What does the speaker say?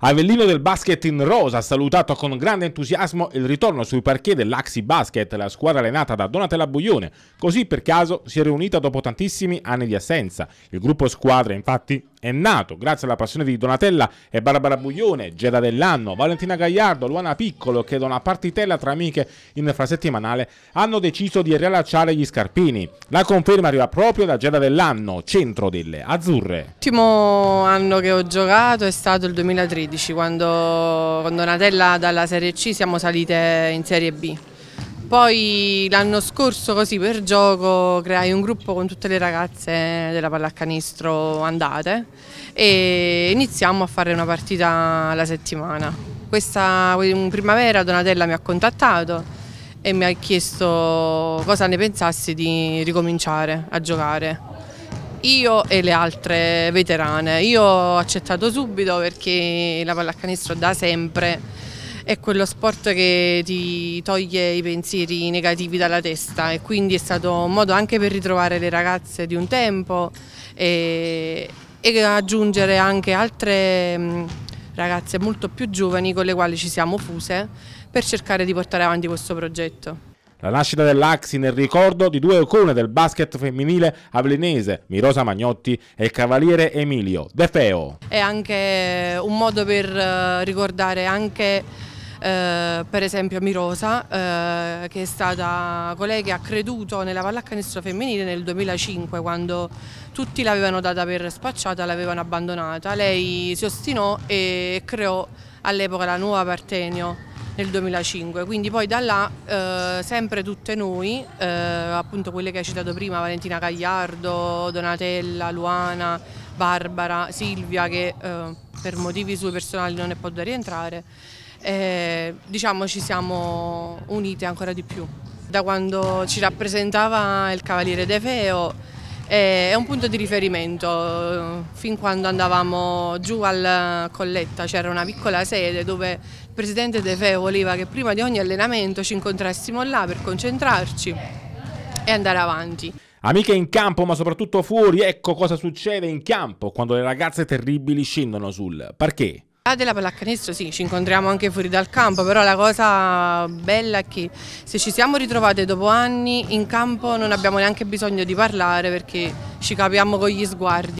Avellino del basket in rosa ha salutato con grande entusiasmo il ritorno sui parquet dell'Axi Basket, la squadra allenata da Donatella Buglione. Così per caso si è riunita dopo tantissimi anni di assenza. Il gruppo squadra infatti è nato grazie alla passione di Donatella e Barbara Buglione, Gera dell'anno, Valentina Gagliardo, Luana Piccolo che da una partitella tra amiche in frasettimanale hanno deciso di riallacciare gli scarpini. La conferma arriva proprio da Gera dell'anno, centro delle azzurre. L'ultimo anno che ho giocato è stato il 2013 quando con Donatella dalla Serie C siamo salite in Serie B. Poi l'anno scorso così per gioco creai un gruppo con tutte le ragazze della pallacanestro andate e iniziamo a fare una partita alla settimana. Questa in primavera Donatella mi ha contattato e mi ha chiesto cosa ne pensassi di ricominciare a giocare. Io e le altre veterane. Io ho accettato subito perché la pallacanestro da sempre è quello sport che ti toglie i pensieri negativi dalla testa e quindi è stato un modo anche per ritrovare le ragazze di un tempo e, e aggiungere anche altre mm, ragazze molto più giovani con le quali ci siamo fuse per cercare di portare avanti questo progetto. La nascita dell'Axi nel ricordo di due icone del basket femminile avlenese, Mirosa Magnotti e il cavaliere Emilio De Feo. È anche un modo per eh, ricordare anche eh, per esempio Mirosa, eh, che è stata colei che ha creduto nella pallacanestro femminile nel 2005, quando tutti l'avevano data per spacciata, l'avevano abbandonata. Lei si ostinò e creò all'epoca la nuova Partenio nel 2005, quindi poi da là eh, sempre tutte noi, eh, appunto quelle che hai citato prima, Valentina Gagliardo, Donatella, Luana, Barbara, Silvia che... Eh, per motivi suoi personali non ne può rientrare e diciamo ci siamo unite ancora di più. Da quando ci rappresentava il Cavaliere De Feo è un punto di riferimento, fin quando andavamo giù al Colletta c'era una piccola sede dove il Presidente De Feo voleva che prima di ogni allenamento ci incontrassimo là per concentrarci e andare avanti. Amiche in campo, ma soprattutto fuori, ecco cosa succede in campo quando le ragazze terribili scendono sul parquet. Ah, della pallacanestro sì, ci incontriamo anche fuori dal campo, però la cosa bella è che se ci siamo ritrovate dopo anni in campo non abbiamo neanche bisogno di parlare perché ci capiamo con gli sguardi.